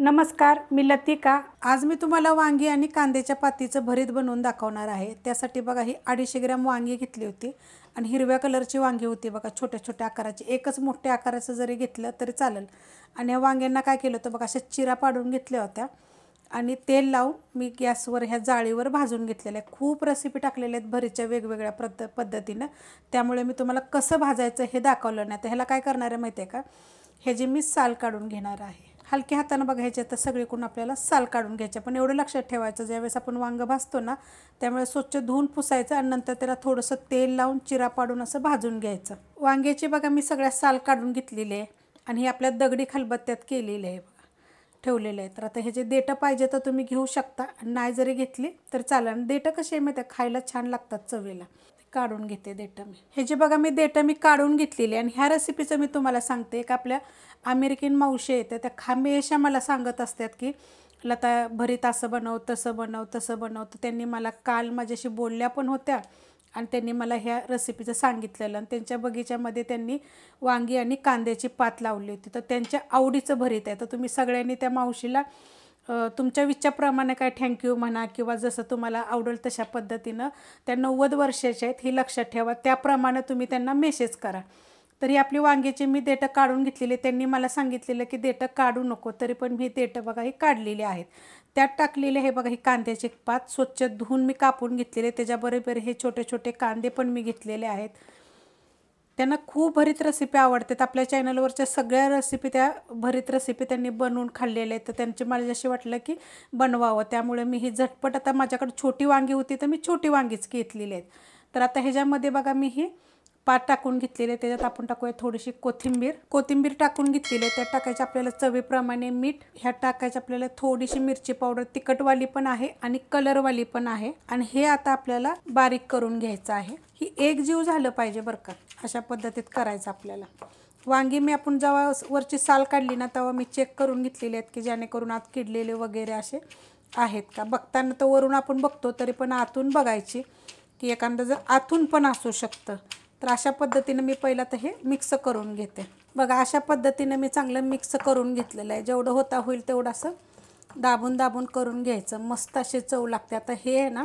नमस्कार मी लतिका आज मी तुम्हाला वांगी आणि कांद्याच्या पातीचं भरीत बनवून दाखवणार आहे त्यासाठी बघा ही अडीचशे ग्रॅम वांगी घेतली होती आणि हिरव्या कलरची वांगी होती बघा छोट्या छोट्या आकाराची एकच मोठ्या आकाराचं जरी घेतलं तरी चालेल आणि या वांग्यांना काय केलं होतं बघा अशा चिरा पाडून घेतल्या होत्या आणि तेल लावून मी गॅसवर ह्या जाळीवर भाजून घेतलेल्या आहे खूप रेसिपी टाकलेल्या आहेत भरीच्या वेगवेगळ्या पद्ध पद्धतीनं त्यामुळे मी तुम्हाला कसं भाजायचं हे दाखवलं नाही तर ह्याला काय करणार आहे माहिती आहे का हे जे मी साल काढून घेणार आहे हलक्या हातानं बघायचे तर सगळीकडून आपल्याला साल काढून घ्यायचे पण एवढं लक्षात ठेवायचं ज्यावेळेस आपण वांगं भाजतो ना त्यामुळे स्वच्छ धुवून पुसायचं आणि नंतर त्याला थोडंसं तेल लावून चिरा पाडून असं भाजून घ्यायचं वांग्याची बघा मी सगळ्या साल काढून घेतलेली आहे आणि हे आपल्या दगडी खलबत्त्यात केलेले आहे बघा ठेवलेले आहे तर आता हे जे देटं पाहिजे तर तुम्ही घेऊ शकता आणि नाही जरी घेतली तर चालेल आणि देटं कशी आहे माहिती खायला छान लागतात चवीला काढून घेते देठं मी हे जे बघा मी देठं मी काढून घेतलेली आणि ह्या रेसिपीचं मी तुम्हाला सांगते एक आपल्या अमेरिकन मावशी येते त्या खांबेशा मला सांगत असतात की लता भरीत असं बनव तसं बनव तसं बनव तर त्यांनी मला काल माझ्याशी बोलल्या पण होत्या आणि त्यांनी मला ह्या रेसिपीचं सांगितलेलं आणि त्यांच्या बगीच्यामध्ये त्यांनी वांगी आणि कांद्याची पात लावली होती तर त्यांच्या आवडीचं भरीत आहे तर तुम्ही सगळ्यांनी त्या मावशीला तुमच्या विचारप्रमाणे काय थँक्यू म्हणा किंवा जसं तुम्हाला आवडेल तशा पद्धतीनं त्या नव्वद वर्षाचे आहेत हे लक्षात ठेवा त्याप्रमाणे तुम्ही त्यांना मेसेज करा तरी आपली वांग्याची मी देठं काढून घेतलेली त्यांनी मला सांगितलेलं की देठं काढू नको तरी पण मी देटं बघा ही काढलेली आहेत त्यात टाकलेले हे बघा हे कांद्याचे पात स्वच्छ धुवून मी कापून घेतलेले त्याच्याबरोबर हे छोटे छोटे कांदे पण मी घेतलेले आहेत त्यांना खूप भरीत रेसिपी आवडतात आपल्या चॅनलवरच्या सगळ्या रेसिपी त्या भरीत रेसिपी त्यांनी बनवून खाल्लेल्या आहेत तर त्यांची मला जशी वाटलं की बनवावं त्यामुळे मी ही झटपट आता माझ्याकडे छोटी वांगी होती तर मी छोटी वांगीच घेतलेली आहेत तर आता ह्याच्यामध्ये बघा मी ही पात टाकून घेतलेले आहे त्याच्यात आपण टाकूया थोडीशी कोथिंबीर कोथिंबीर टाकून घेतलेली आहे त्यात टाकायचे आपल्याला चवीप्रमाणे मीठ ह्या टाकायचे आपल्याला थोडीशी मिरची पावडर तिखटवाली पण आहे आणि कलरवाली पण आहे आणि हे आता आपल्याला बारीक करून घ्यायचं आहे ही एक जीव झालं पाहिजे बरं का अशा पद्धतीत करायचं आपल्याला वांगी मी आपण जेव्हा वरची साल काढली ना तेव्हा मी चेक करून घेतलेली आहेत की जेणेकरून आत किडलेले वगैरे असे आहेत का बघताना तर वरून आपण बघतो तरी पण आतून बघायची की एखादं जर आतून पण असू शकतं तर अशा पद्धतीनं मी पहिला तर हे मिक्स करून घेते बघा अशा पद्धतीनं मी चांगलं मिक्स करून घेतलेलं आहे जेवढं होता होईल तेवढं असं दाबून दाबून करून घ्यायचं मस्त असे चव लागते आता हे आहे ना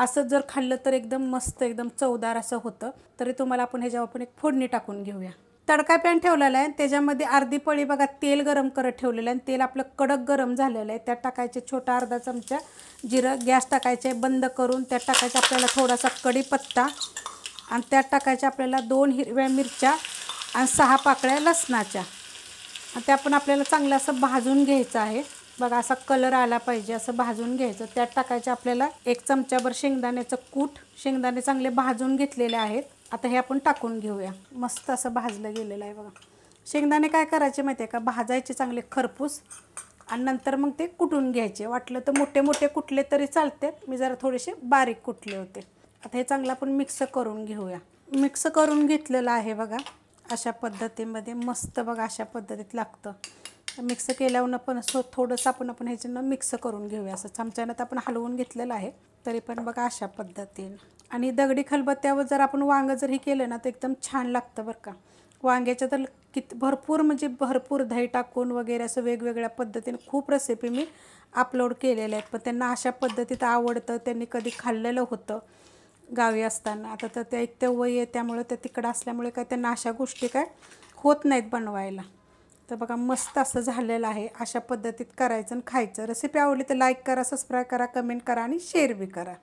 असं जर खाल्लं तर एकदम मस्त एकदम चवदार असं होतं तरी तुम्हाला आपण ह्याच्यावर आपण एक फोडणी टाकून घेऊया तडका पॅन ठेवलेला आहे त्याच्यामध्ये अर्धी पळी बघा तेल गरम करत ठेवलेलं आहे आणि तेल आपलं कडक गरम झालेलं आहे त्यात टाकायचे छोटा अर्धा चमचा जिरं गॅस टाकायचे बंद करून त्यात टाकायचा आपल्याला थोडासा कढीपत्ता आणि त्यात टाकायच्या आपल्याला दोन हिरव्या मिरच्या आणि सहा पाकळ्या लसणाच्या आणि त्या पण आपल्याला चांगलं असं भाजून घ्यायचं आहे बघा असा कलर आला पाहिजे असं भाजून घ्यायचं त्यात टाकायचे आपल्याला एक चमच्याभर शेंगदाण्याचं कूट शेंगदाणे चांगले भाजून घेतलेले आहेत आता हे आपण टाकून घेऊया मस्त असं भाजलं गेलेलं आहे बघा शेंगदाणे काय करायचे माहिती आहे का भाजायचे चांगले खरपूस आणि नंतर मग ते कुटून घ्यायचे वाटलं तर मोठे मोठे कुटले तरी चालतात मी जरा थोडेसे बारीक कुटले होते आता हे चांगलं आपण मिक्स करून घेऊया मिक्स करून घेतलेलं आहे बघा अशा पद्धतीमध्ये मस्त बघा अशा पद्धतीत लागतं मिक्स केल्यावरून पण सो थोडंसं आपण आपण ह्याच्यानं मिक्स करून घेऊया असं चमच्यानं तर आपण हलवून घेतलेलं आहे तरी पण बघा अशा पद्धतीनं आणि दगडी खलबत्त्यावर जर आपण वांगं जर हे केलं ना तर एकदम छान लागतं बरं का वांग्याच्या तर कित भरपूर म्हणजे भरपूर दही टाकून वगैरे असं वेगवेगळ्या पद्धतीने खूप रेसिपी मी अपलोड केलेल्या आहेत पण त्यांना अशा पद्धतीत आवडतं त्यांनी कधी खाल्लेलं होतं गावी असताना आता तर त्या एक वय आहे त्यामुळे त्या तिकडं असल्यामुळे काय त्यांना अशा गोष्टी काय होत नाहीत बनवायला तर बघा मस्त असं झालेलं आहे अशा पद्धतीत करायचं आणि खायचं रेसिपी आवडली तर लाईक करा सबस्क्राईब करा कमेंट करा आणि शेअर बी करा